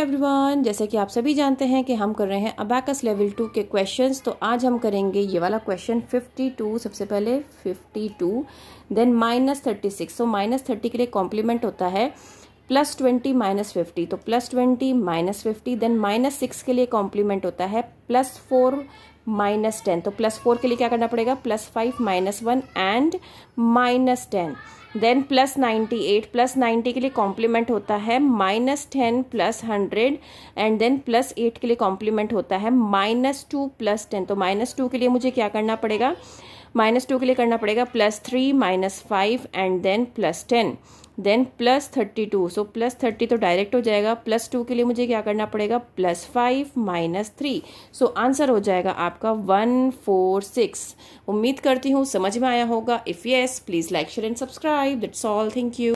everyone जैसे कि आप सभी जानते हैं कि हम कर रहे हैं अबैकस लेवल टू के क्वेश्चंस तो आज हम करेंगे ये वाला क्वेश्चन 52 सबसे पहले 52 then minus thirty six so minus thirty के लिए कॉम्प्लीमेंट होता है प्लस ट्वेंटी माइनस फिफ्टी तो plus twenty minus fifty then minus six के लिए कॉम्प्लीमेंट होता है प्लस फोर माइनस टेन तो प्लस फोर के लिए क्या करना पड़ेगा plus five minus one and minus ten then plus ninety eight plus ninety के लिए कॉम्प्लीमेंट होता है minus ten plus hundred and then plus eight के लिए कॉम्प्लीमेंट होता है माइनस टू प्लस टेन तो माइनस टू के लिए मुझे क्या करना पड़ेगा माइनस टू के लिए करना पड़ेगा plus three minus five and then plus ten then plus thirty two so plus thirty तो डायरेक्ट हो जाएगा प्लस टू के लिए मुझे क्या करना पड़ेगा plus five minus three so answer हो जाएगा आपका वन फोर सिक्स उम्मीद करती हूँ समझ में आया होगा if yes please like share and subscribe that's all thank you